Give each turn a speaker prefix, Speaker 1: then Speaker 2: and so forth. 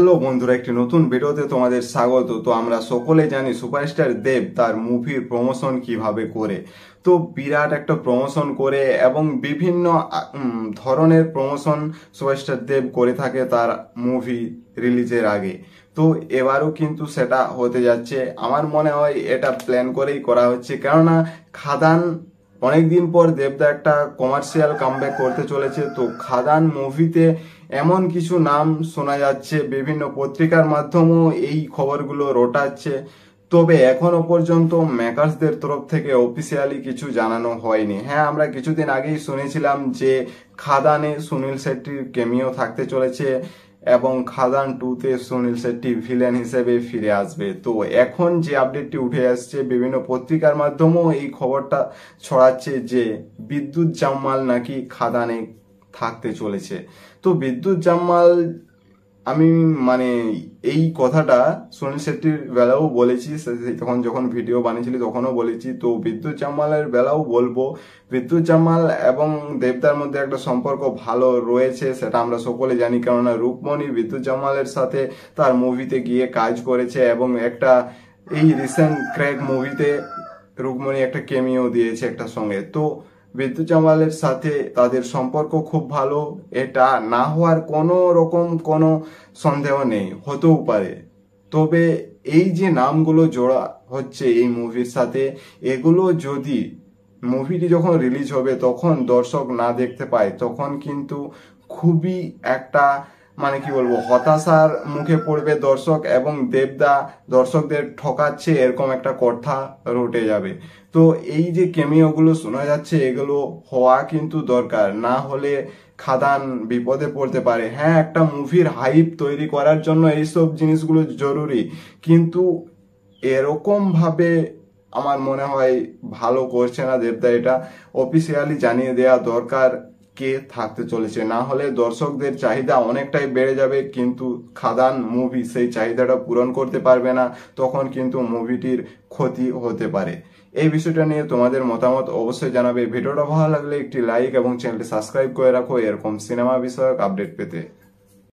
Speaker 1: hello বন্ধুরা একটি নতুন ভিডিওতে তোমাদের স্বাগত তো আমরা সকলে জানি সুপারস্টার দেব তার মুভির প্রমোশন কিভাবে করে তো বিরাট একটা প্রমোশন করে এবং বিভিন্ন ধরনের প্রমোশন সুপারস্টার দেব করে থাকে তার মুভি রিলিজের আগে তো এবারও কিন্তু সেটা হতে যাচ্ছে আমার মনে হয় এটা প্ল্যান করেই করা হচ্ছে কেননা খাদান অনেকদিন পর দেবদা একটা কমার্শিয়াল কামব্যাক করতে চলেছে তো খাদান মুভিতে এমন কিছু নাম শোনা যাচ্ছে বিভিন্ন পত্রিকার মাধ্যমেও এই খবরগুলো রোটাচ্ছে তবে এখনো পর্যন্ত মেকার্সদের তরফ থেকে অফিসিয়ালি কিছু জানানো হয়নি হ্যাঁ আমরা কিছুদিন আগেই শুনেছিলাম যে খাদানে সুনীল শেট্টির কেমিও থাকতে চলেছে এবং খাদান টুতে সুনীল শেট্টি ভিলেন হিসেবে ফিরে আসবে তো এখন যে আপডেটটি উঠে আসছে বিভিন্ন পত্রিকার মাধ্যমেও এই খবরটা ছড়াচ্ছে যে বিদ্যুৎ জাম্মাল নাকি খাদানে থাকতে চলেছে তো বিদ্যুৎ জাম্মাল আমি মানে এই কথাটা সুনীল শেট্টির বেলাও বলেছি তখন যখন ভিডিও বানিয়েছিলি তখনও বলেছি তো বিদ্যুৎ চাম্মালের বেলাও বলবো বিদ্যুৎ চাম্মাল এবং দেবদার মধ্যে একটা সম্পর্ক ভালো রয়েছে সেটা আমরা সকলে জানি কেননা রূপমণি বিদ্যুৎ চাম্মালের সাথে তার মুভিতে গিয়ে কাজ করেছে এবং একটা এই রিসেন্ট ক্র্যাক মুভিতে রূপমণি একটা কেমিও দিয়েছে একটা সঙ্গে তো বিদ্যুৎ জামালের সাথে তাদের সম্পর্ক খুব ভালো এটা না হওয়ার কোনো রকম কোনো সন্দেহ নেই হতেও পারে তবে এই যে নামগুলো জোড়া হচ্ছে এই মুভির সাথে এগুলো যদি মুভিটি যখন রিলিজ হবে তখন দর্শক না দেখতে পায় তখন কিন্তু খুবই একটা মানে কি বলবো হতাশার মুখে পড়বে দর্শক এবং দেবদা দর্শকদের ঠকাচ্ছে এরকম একটা কথা রটে যাবে তো এই যে কেমিওগুলো শোনা যাচ্ছে এগুলো হওয়া কিন্তু দরকার না হলে খাদান বিপদে পড়তে পারে হ্যাঁ একটা মুভির হাইপ তৈরি করার জন্য এইসব জিনিসগুলো জরুরি কিন্তু এরকমভাবে আমার মনে হয় ভালো করছে না দেবদা এটা অফিসিয়ালি জানিয়ে দেয়া দরকার কে থাকতে চলেছে না হলে দর্শকদের চাহিদা অনেকটাই বেড়ে যাবে কিন্তু খাদান মুভি সেই চাহিদাটা পূরণ করতে পারবে না তখন কিন্তু মুভিটির ক্ষতি হতে পারে এই বিষয়টা নিয়ে তোমাদের মতামত অবশ্যই জানাবে ভিডিওটা ভালো লাগলে একটি লাইক এবং চ্যানেলটি সাবস্ক্রাইব করে রাখো এরকম সিনেমা বিষয়ক আপডেট পেতে